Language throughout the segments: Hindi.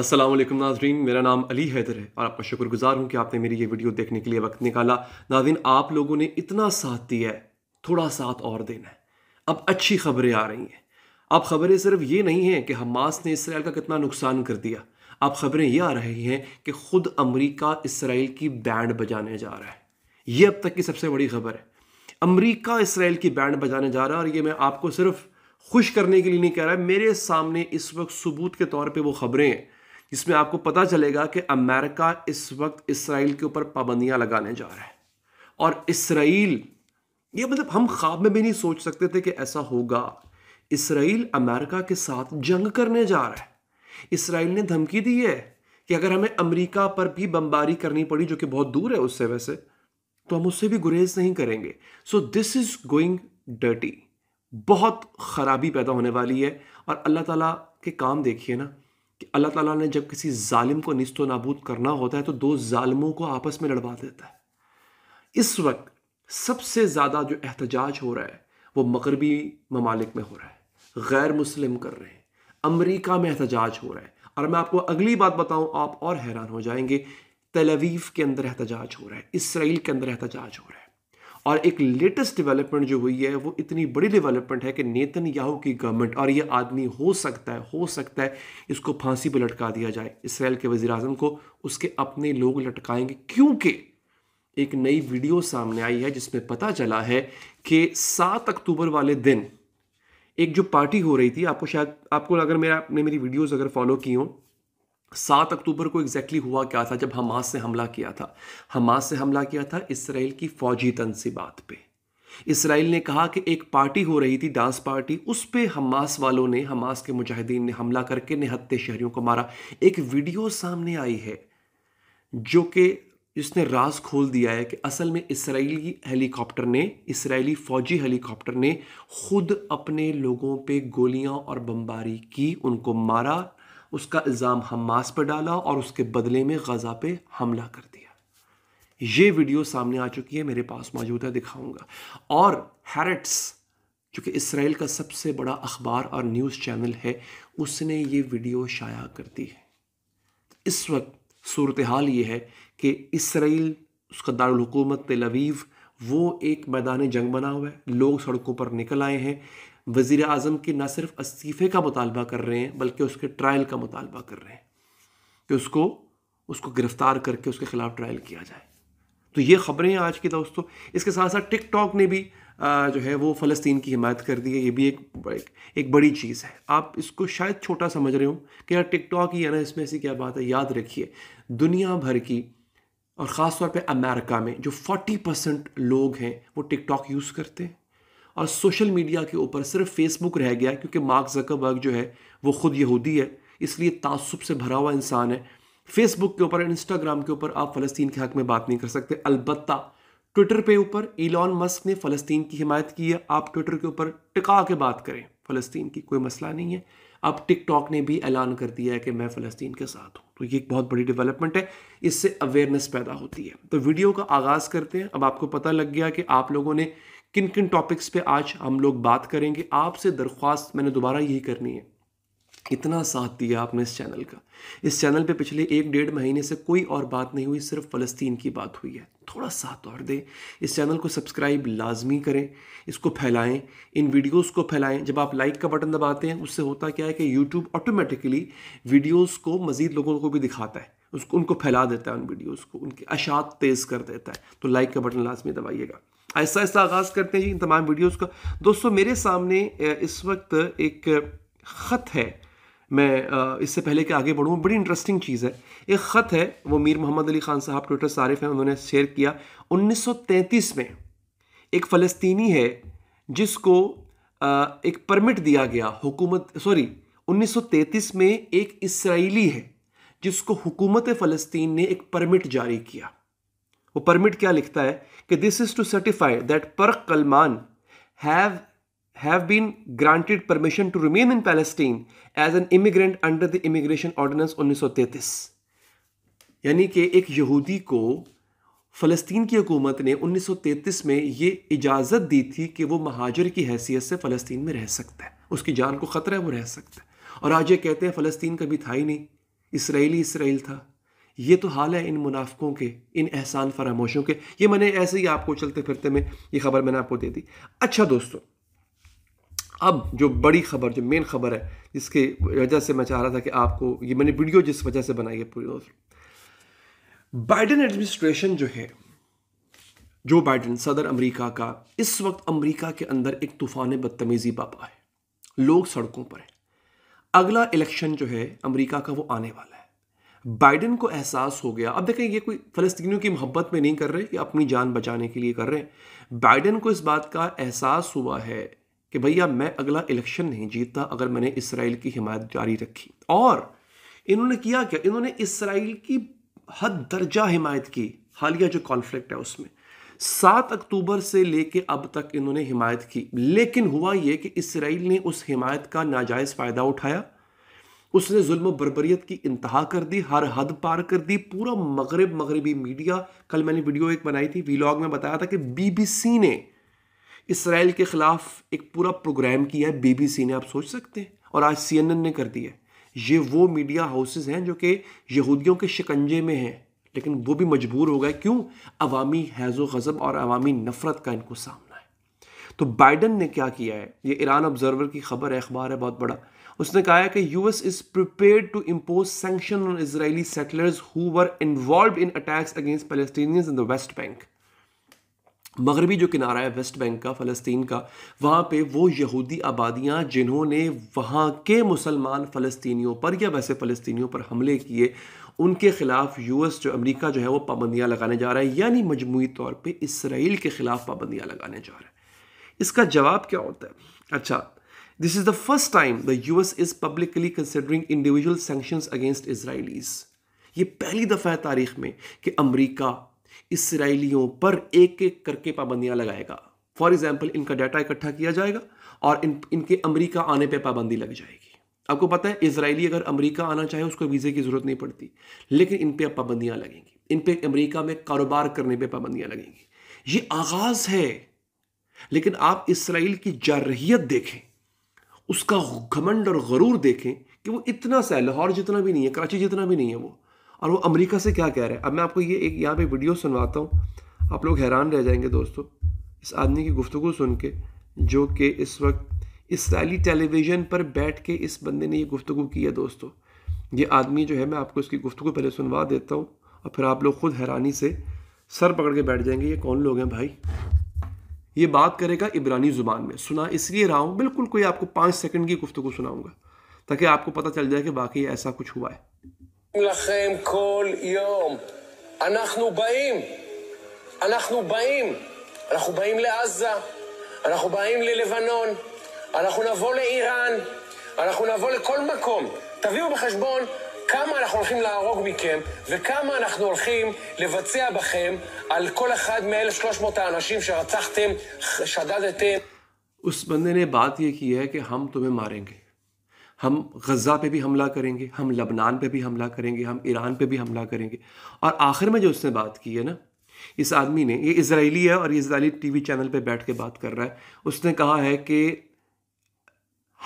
असलम नाजरीन मेरा नाम अली हैदर है और आपका शुक्रगुजार हूँ कि आपने मेरी ये वीडियो देखने के लिए वक्त निकाला नाजिन आप लोगों ने इतना साथ दिया है थोड़ा साथ और देना है अब अच्छी खबरें आ रही हैं अब खबरें सिर्फ ये नहीं हैं कि हमास ने इसराइल का कितना नुकसान कर दिया अब खबरें ये आ रही हैं कि खुद अमरीका इसराइल की बैंड बजाने जा रहा है ये अब तक की सबसे बड़ी खबर है अमरीका इसराइल की बैंड बजाने जा रहा है और ये मैं आपको सिर्फ खुश करने के लिए नहीं कह रहा है मेरे सामने इस वक्त सबूत के तौर पे वो खबरें हैं जिसमें आपको पता चलेगा कि अमेरिका इस वक्त इसराइल के ऊपर पाबंदियां लगाने जा रहा है और इसराइल ये मतलब हम ख्वाब में भी नहीं सोच सकते थे कि ऐसा होगा इसराइल अमेरिका के साथ जंग करने जा रहा है इसराइल ने धमकी दी है कि अगर हमें अमेरिका पर भी बमबारी करनी पड़ी जो कि बहुत दूर है उससे वैसे तो हम उससे भी गुरेज नहीं करेंगे so this is going dirty बहुत खराबी पैदा होने वाली है और अल्लाह ताला के काम देखिए ना कि अल्लाह ताला ने जब किसी जालिम को नस्तो नाबूद करना होता है तो दो ालमों को आपस में लड़वा देता है इस वक्त सबसे ज़्यादा जो एहतजाज हो रहा है वो मगरबी ममालिक में हो रहा है गैर मुस्लिम कर रहे हैं अमरीका में एहतजाज हो रहा है और मैं आपको अगली बात बताऊँ आप और हैरान हो जाएंगे तेलवीफ के अंदर एहतजाज हो रहा है इसराइल के अंदर एहतजाज हो रहा है और एक लेटेस्ट डेवलपमेंट जो हुई है वो इतनी बड़ी डेवलपमेंट है कि नेतन याहू की गवर्नमेंट और ये आदमी हो सकता है हो सकता है इसको फांसी पर लटका दिया जाए इसराइल के वजी अजम को उसके अपने लोग लटकाएंगे क्योंकि एक नई वीडियो सामने आई है जिसमें पता चला है कि सात अक्टूबर वाले दिन एक जो पार्टी हो रही थी आपको शायद आपको अगर मेरा आपने मेरी वीडियोस अगर फॉलो की हों सात अक्टूबर को एग्जैक्टली exactly हुआ क्या था जब हमास ने हमला किया था हमास ने हमला किया था इसराइल की फौजी तनसीबात पे इसराइल ने कहा कि एक पार्टी हो रही थी डांस पार्टी उस पर हमास वालों ने हमास के मुजाहिदीन ने हमला करके निहत्ते शहरियों को मारा एक वीडियो सामने आई है जो कि जिसने राज खोल दिया है कि असल में इसराइली हेलीकॉप्टर ने इसराइली फौजी हेलीकॉप्टर ने खुद अपने लोगों पे गोलियां और बमबारी की उनको मारा उसका इल्ज़ाम हमास पर डाला और उसके बदले में गज़ा पे हमला कर दिया ये वीडियो सामने आ चुकी है मेरे पास मौजूद है दिखाऊंगा और हैरट्स जो कि इसराइल का सबसे बड़ा अखबार और न्यूज़ चैनल है उसने ये वीडियो शाया कर दी है इस वक्त सूरत हाल ये है कि इसराइल उसका दारकूमत तलवीव वो एक मैदान जंग बना हुआ है लोग सड़कों पर निकल आए हैं वज़ी अजम के ना सिर्फ इस्तीफ़े का मुतालबा कर रहे हैं बल्कि उसके ट्रायल का मुतालबा कर रहे हैं कि उसको उसको गिरफ़्तार करके उसके ख़िलाफ़ ट्रायल किया जाए तो ये ख़बरें हैं आज की दोस्तों इसके साथ साथ टिकटॉक ने भी जो है वो फ़लस्तीन की हिमायत कर दी है ये भी एक, एक एक बड़ी चीज़ है आप इसको शायद छोटा समझ रहे हो कि यार टिकटॉक ही है ना इसमें ऐसी क्या बात है याद रखिए दुनिया भर की और ख़ास तौर पे अमेरिका में जो 40 परसेंट लोग हैं वो टिकटॉक यूज़ करते हैं और सोशल मीडिया के ऊपर सिर्फ फेसबुक रह गया क्योंकि मार्क जकबर्ग जो है वो ख़ुद यहूदी है इसलिए तासुब से भरा हुआ इंसान है फेसबुक के ऊपर इंस्टाग्राम के ऊपर आप फ़लस्तीन के हक़ में बात नहीं कर सकते अलबत् ट्विटर पे ऊपर इलॉन मस्क ने फ़लस्तीन की हिमायत की है आप ट्विटर के ऊपर टिका के बात करें फ़लस्तीन की कोई मसला नहीं है अब टिकटॉक ने भी ऐलान कर दिया है कि मैं फ़लस्तीन के साथ हूँ तो ये एक बहुत बड़ी डेवलपमेंट है इससे अवेयरनेस पैदा होती है तो वीडियो का आगाज़ करते हैं अब आपको पता लग गया कि आप लोगों ने किन किन टॉपिक्स पे आज हम लोग बात करेंगे आपसे दरख्वास्त मैंने दोबारा यही करनी है इतना साथ दिया आपने इस चैनल का इस चैनल पे पिछले एक डेढ़ महीने से कोई और बात नहीं हुई सिर्फ फ़लस्तीन की बात हुई है थोड़ा साथ और दें इस चैनल को सब्सक्राइब लाजमी करें इसको फैलाएं इन वीडियोस को फैलाएं जब आप लाइक का बटन दबाते हैं उससे होता क्या है कि यूट्यूब ऑटोमेटिकली वीडियोस को मज़ीद लोगों को भी दिखाता है उसको उनको फैला देता है उन वीडियोज़ को उनकी अशात तेज़ कर देता है तो लाइक का बटन लाजमी दबाइएगा ऐसा ऐसा आगाज़ करते हैं जी इन तमाम वीडियोज़ का दोस्तों मेरे सामने इस वक्त एक ख़त है मैं इससे पहले कि आगे बढ़ूँ बड़ी इंटरेस्टिंग चीज़ है एक ख़त है वो मीर मोहम्मद अली ख़ान साहब ट्विटर सारिफ हैं उन्होंने शेयर किया 1933 में एक फ़लस्तीनी है जिसको एक परमिट दिया गया हुकूमत सॉरी 1933 में एक इसराइली है जिसको हुकूमत फ़लस्तीन ने एक परमिट जारी किया वो परमिट क्या लिखता है कि this is to certify that पर Kalman have have been granted permission to remain in Palestine as an immigrant under the immigration ordinance 1933 यानी कि एक यहूदी को फ़लस्तीन की हुकूमत ने 1933 में ये इजाज़त दी थी कि वो महाजर की हैसियत से फ़लस्तीन में रह सकता है उसकी जान को ख़तरा है वो रह सकता है और आज ये कहते हैं फ़लस्तीन कभी था ही नहीं इसराइली इसराइल था ये तो हाल है इन मुनाफों के इन एहसान फरामोशों के ये मैंने ऐसे ही आपको चलते फिरते में ये खबर मैंने आपको दे दी अच्छा दोस्तों अब जो बड़ी खबर जो मेन खबर है जिसके वजह से मैं चाह रहा था कि आपको ये मैंने वीडियो जिस वजह से बनाई है पूरी दोस्तों बाइडन एडमिनिस्ट्रेशन जो है जो बाइडन सदर अमरीका का इस वक्त अमरीका के अंदर एक तूफान बदतमीज़ी बापा है लोग सड़कों पर हैं अगला इलेक्शन जो है अमरीका का वो आने वाला है बाइडन को एहसास हो गया अब देखें ये कोई फलस्तियों की मोहब्बत में नहीं कर रहे ये अपनी जान बचाने के लिए कर रहे हैं बाइडन को इस बात का एहसास हुआ है कि भैया मैं अगला इलेक्शन नहीं जीतता अगर मैंने इसराइल की हिमायत जारी रखी और इन्होंने किया क्या इन्होंने इसराइल की हद दर्जा हिमायत की हालिया जो कॉन्फ्लिक्ट है उसमें सात अक्टूबर से लेके अब तक इन्होंने हिमायत की लेकिन हुआ यह कि इसराइल ने उस हिमायत का नाजायज़ फ़ायदा उठाया उसने जुल्म बरबरीत की इंतहा कर दी हर हद पार कर दी पूरा मगरब मगरबी मीडिया कल मैंने वीडियो एक बनाई थी वीलॉग में बताया था कि बीबीसी ने इसराइल के ख़िलाफ़ एक पूरा प्रोग्राम किया है बीबीसी ने आप सोच सकते हैं और आज सीएनएन ने कर दिया ये वो मीडिया हाउसेज हैं जो कि यहूदियों के शिकंजे में हैं लेकिन वो भी मजबूर हो गए क्यों अवामी हैज़ो गज़ब और अवामी नफ़रत का इनको सामना है तो बाइडन ने क्या किया है ये ईरान ऑब्जर्वर की खबर है अखबार है बहुत बड़ा उसने कहा है कि US is prepare to impose sanction on Israeli settlers who were involved in attacks against Palestinians in the West Bank मगरबी जो किनारा है वेस्ट बैंक का फ़लस्तीन का वहाँ पे वो यहूदी आबादियाँ जिन्होंने वहाँ के मुसलमान फ़लस्तीनियों पर या वैसे फ़लस्तीनियों पर हमले किए उनके ख़िलाफ़ यूएस जो अमेरिका जो है वो पाबंदियाँ लगाने जा रहा है यानी मजमू तौर पर इसराइल के ख़िलाफ़ पाबंदियाँ लगाने जा रहा है इसका जवाब क्या होता है अच्छा This is the first time the US is publicly considering individual sanctions against Israelis. ये पहली दफ़ा है तारीख में कि अमरीका इसराइलियों पर एक एक करके पाबंदियां लगाएगा फॉर एग्जाम्पल इनका डाटा इकट्ठा किया जाएगा और इन इनके अमरीका आने पर पाबंदी लग जाएगी आपको पता है इसराइली अगर अमरीका आना चाहे उसको वीज़े की ज़रूरत नहीं पड़ती लेकिन इन पर पाबंदियाँ लगेंगी इन पर अमरीका में कारोबार करने पर पाबंदियाँ लगेंगी ये आगाज़ है लेकिन आप इसराइल की जारहियत देखें उसका घमंड और गरूर देखें कि वो इतना सा है लाहौर जितना भी नहीं है कराची जितना भी नहीं है वो और वो अमेरिका से क्या कह रहा है अब मैं आपको ये एक यहाँ पे वीडियो सुनवाता हूँ आप लोग हैरान रह जाएंगे दोस्तों इस आदमी की गुफ्तु सुन के जो कि इस वक्त इसराइली टेलीविज़न पर बैठ के इस बंदे ने ये गुफ्तु की है दोस्तों ये आदमी जो है मैं आपको इसकी गुफ्तु पहले सुनवा देता हूँ और फिर आप लोग ख़ुद हैरानी से सर पकड़ के बैठ जाएंगे ये कौन लोग हैं भाई ये बात करेगा इब्रानी जुबान में सुना इसलिए रहा हूँ बिल्कुल कोई आपको पाँच सेकंड की गुफ्तु सुनाऊंगा ताकि आपको पता चल जाए कि बाकी ऐसा कुछ हुआ है כמה אנחנו הולכים להרוג מכם, וכמה אנחנו הולכים לבצע בכם על כל אחד מ-1,300 האנשים שרצחתם, שדדתם. उस बंदे ने बात यह की है कि हम तुम्हें मारेंगे हम गज़ा पे भी हमला करेंगे हम लबनान पे भी हमला करेंगे हम ईरान पे भी हमला करेंगे और आखिर में जो उसने बात की है ना इस आदमी ने ये इसराइली है और इसराइली टीवी चैनल पे बैठ के बात कर रहा है उसने कहा है कि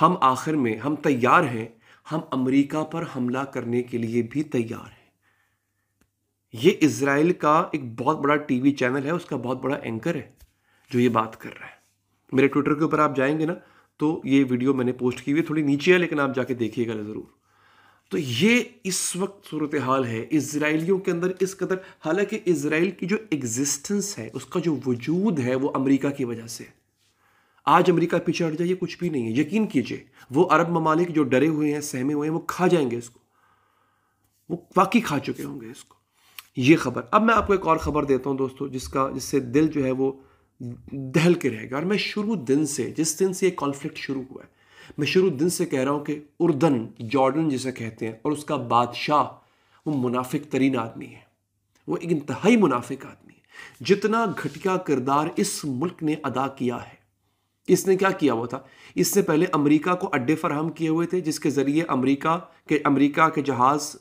हम आखिर में हम तैयार हैं हम अमेरिका पर हमला करने के लिए भी तैयार हैं ये इसराइल का एक बहुत बड़ा टीवी चैनल है उसका बहुत बड़ा एंकर है जो ये बात कर रहा है मेरे ट्विटर के ऊपर आप जाएंगे ना तो ये वीडियो मैंने पोस्ट की हुई थोड़ी नीचे है लेकिन आप जाके देखिएगा ज़रूर तो ये इस वक्त सूरत हाल है इसराइलियों के अंदर इस कदर हालांकि इसराइल की जो एग्जिस्टेंस है उसका जो वजूद है वो अमेरिका की वजह से है आज अमेरिका पीछे हट जाए कुछ भी नहीं है यकीन कीजिए वो अरब ममालिक जो डरे हुए हैं सहमे हुए हैं वो खा जाएंगे इसको वो वाकई खा चुके होंगे इसको ये खबर अब मैं आपको एक और ख़बर देता हूँ दोस्तों जिसका जिससे दिल जो है वो दहल के रहेगा और मैं शुरू दिन से जिस दिन से ये कॉन्फ्लिक्ट शुरू हुआ है मैं शुरू दिन से कह रहा हूँ कि उर्दन जॉर्डन जिसे कहते हैं और उसका बादशाह वो मुनाफिक तरीन आदमी है वो एक इंतहाई मुनाफिक आदमी है जितना घटिया किरदार इस मुल्क ने अदा किया है इसने क्या किया हुआ था इससे पहले अमेरिका को अड्डे फराहम किए हुए थे जिसके ज़रिए अमेरिका के अमेरिका के जहाज़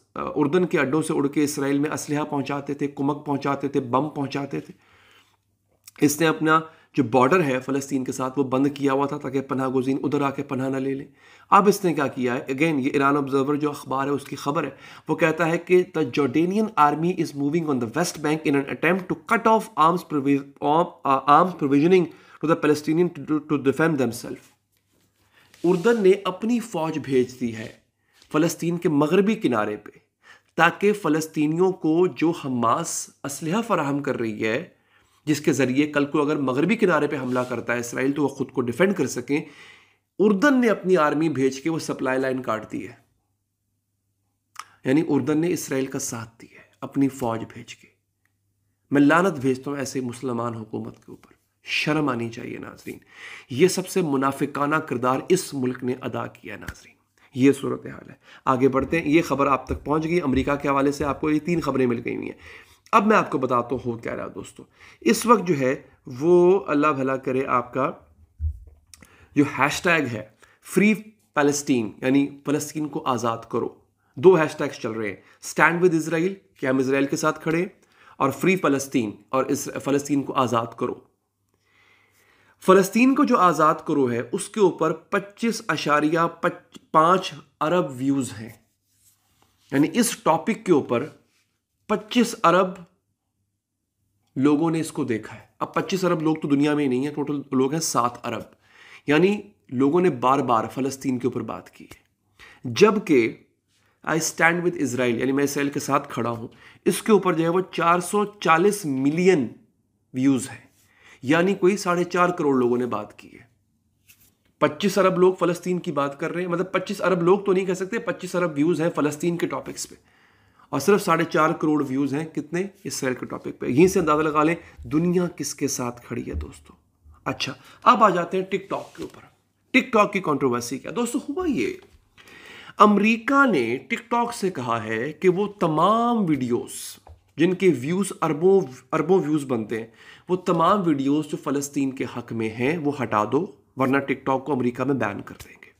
उर्दन के अड्डों से उड़ के इसराइल में असलहा पहुंचाते थे कुमक पहुंचाते थे बम पहुंचाते थे इसने अपना जो बॉर्डर है फ़लस्तीन के साथ वो बंद किया हुआ था ताकि पन्ह गुजीन उधर आके पन्ह ना ले लें अब इसने क्या किया है अगेन ये ईरान ऑब्जर्वर जो अखबार है उसकी खबर है वो कहता है कि the Jordanian army is moving on the West Bank in an attempt to cut off arms arms provisioning to the Palestinian to defend themselves उर्दन ने अपनी फ़ौज भेज दी है फ़लस्तीन के मगरबी किनारे पे ताकि फ़लस्तीनियों को जो हमास इसलह फराहम कर रही है जिसके ज़रिए कल को अगर मगरबी किनारे पे हमला करता है इसराइल तो वह ख़ुद को डिफेंड कर सकें उर्दन ने अपनी आर्मी भेज के वो सप्लाई लाइन काट दी है यानी उर्दन ने इसराइल का साथ दिया है अपनी फ़ौज भेज के मैं लानत भेजता हूँ ऐसे मुसलमान हुकूमत के ऊपर शर्म आनी चाहिए नाजरीन ये सबसे मुनाफिकाना किरदार इस मुल्क ने अदा किया नाजरीन ये सूरत हाल है आगे बढ़ते हैं ये खबर आप तक पहुंच गई अमेरिका के हवाले से आपको ये तीन खबरें मिल गई हुई हैं अब मैं आपको बताता हूँ हो क्या रहा दोस्तों इस वक्त जो है वो अल्लाह भला करे आपका जो हैश है फ्री पैलेस्टीन यानी फलस्तीन को आज़ाद करो दो हैश चल रहे हैं स्टैंड विद इसराइल कि हम इसराइल के साथ खड़े और फ्री फलस्तीन और इस फलस्तीन को आज़ाद करो फ़लस्तीन को जो आज़ाद करो है उसके ऊपर पच्चीस अशारिया पाँच अरब व्यूज़ हैं यानी इस टॉपिक के ऊपर पच्चीस अरब लोगों ने इसको देखा है अब पच्चीस अरब लोग तो दुनिया में ही नहीं है टोटल लोग हैं सात अरब यानी लोगों ने बार बार फ़लस्तीन के ऊपर बात की है जबकि आई स्टैंड विद इसराइल यानी मैं इसराइल के साथ खड़ा हूँ इसके ऊपर जो है वो 440 मिलियन व्यूज़ हैं यानी कोई साढ़े चार करोड़ लोगों ने बात की है पच्चीस अरब लोग फलस्तीन की बात कर रहे हैं मतलब पच्चीस अरब लोग तो नहीं कह सकते पच्चीस अरब व्यूज़ हैं फलस्तीन के टॉपिक्स पे और सिर्फ साढ़े चार करोड़ व्यूज़ हैं कितने इसराइल के टॉपिक पे यहीं से अंदाज़ा लगा लें दुनिया किसके साथ खड़ी है दोस्तों अच्छा अब आ जाते हैं टिकटॉक के ऊपर टिकटॉक की कंट्रोवर्सी क्या दोस्तों हुआ ये अमेरिका ने टिकटॉक से कहा है कि वो तमाम वीडियोस जिनके व्यूज़ अरबों अरबों व्यूज़ बनते हैं वो तमाम वीडियोस जो फ़लस्तीन के हक में हैं वो हटा दो वरना टिकटॉक को अमेरिका में बैन कर देंगे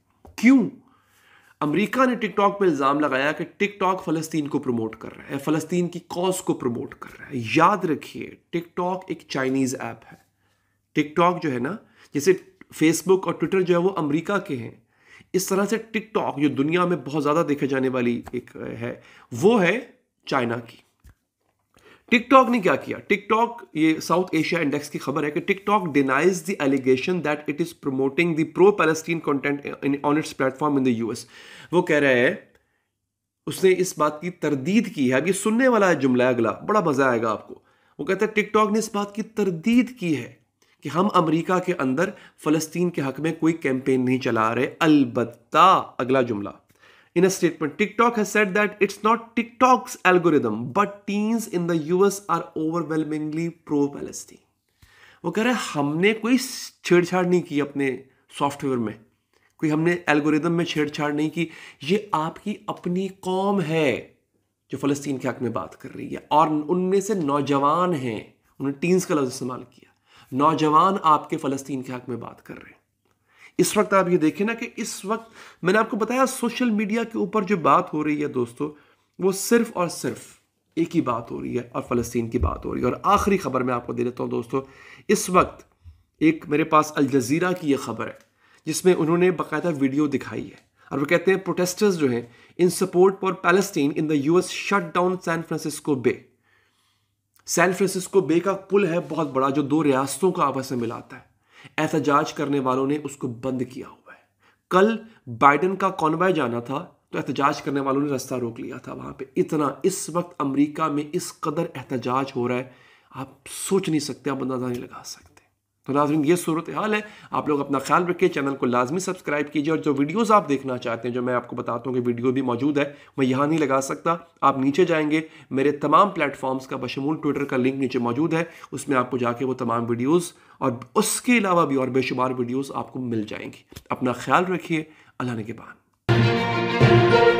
क्यों अमेरिका ने टिकटॉक पर इल्ज़ाम लगाया कि टिकटॉक फ़लस्तीन को प्रमोट कर रहा है फ़लस्तीन की कॉज को प्रमोट कर रहा है याद रखिए टिकटॉक एक चाइनीज़ ऐप है टिकटॉक जो है ना जैसे फेसबुक और ट्विटर जो है वो अमरीका के हैं इस तरह से टिकटॉक जो दुनिया में बहुत ज़्यादा देखे जाने वाली एक है वो है चाइना की टिकटॉक ने क्या किया टिकटॉक ये साउथ एशिया इंडेक्स की खबर है कि TikTok denies the allegation that it is promoting the pro Palestine content on its platform in the US वो कह रहा है उसने इस बात की तरदीद की है अब ये सुनने वाला है जुमला अगला बड़ा मजा आएगा आपको वो कहता है टिकटॉक ने इस बात की तरदीद की है कि हम अमरीका के अंदर फलस्तीन के हक में कोई कैंपेन नहीं चला रहे अलबत्ता अगला जुमला In a statement, TikTok has said that it's not TikTok's algorithm, but teens in the US are overwhelmingly pro Palestine. वो कह रहे हैं हमने कोई छेड़छाड़ नहीं की अपने सॉफ्टवेयर में कोई हमने एल्गोरिदम में छेड़छाड़ नहीं की ये आपकी अपनी कौम है जो फ़लस्तीन के हक में बात कर रही है और उनमें से नौजवान हैं उन्होंने टीन्स का लफ्ज़ इस्तेमाल किया नौजवान आपके फ़लस्तीन के हक में बात कर रहे हैं इस वक्त आप ये देखें ना कि इस वक्त मैंने आपको बताया सोशल मीडिया के ऊपर जो बात हो रही है दोस्तों वो सिर्फ और सिर्फ एक ही बात हो रही है और फ़लस्तीन की बात हो रही है और आखिरी खबर मैं आपको दे देता हूँ दोस्तों इस वक्त एक मेरे पास अल जज़ीरा की यह खबर है जिसमें उन्होंने बाकायदा वीडियो दिखाई है और वो कहते हैं प्रोटेस्टर्स जो हैं in support for Palestine in the US shut down San Francisco Bay San Francisco Bay का पुल है बहुत बड़ा जो दो रियासतों को आपस में मिलाता है एहतजाज करने वालों ने उसको बंद किया हुआ है कल बाइडन का कॉन्वाय जाना था तो एहतजाज करने वालों ने रास्ता रोक लिया था वहां पे इतना इस वक्त अमेरिका में इस कदर एहतजाज हो रहा है आप सोच नहीं सकते आप अंदाज़ा नहीं लगा सकते तो नाजरीन ये सूरत हाल है आप लोग अपना ख्याल रखिए चैनल को लाजमी सब्सक्राइब कीजिए और जो वीडियोज़ आप देखना चाहते हैं जो मैं आपको बताता हूँ कि वीडियो भी मौजूद है मैं यहाँ नहीं लगा सकता आप नीचे जाएंगे मेरे तमाम प्लेटफॉर्म्स का बशमूल ट्विटर का लिंक नीचे मौजूद है उसमें आपको जाके वो तमाम वीडियोज़ और उसके अलावा भी और बेशुमार वीडियोज़ आपको मिल जाएंगी अपना ख्याल रखिए अल्लाह के बाद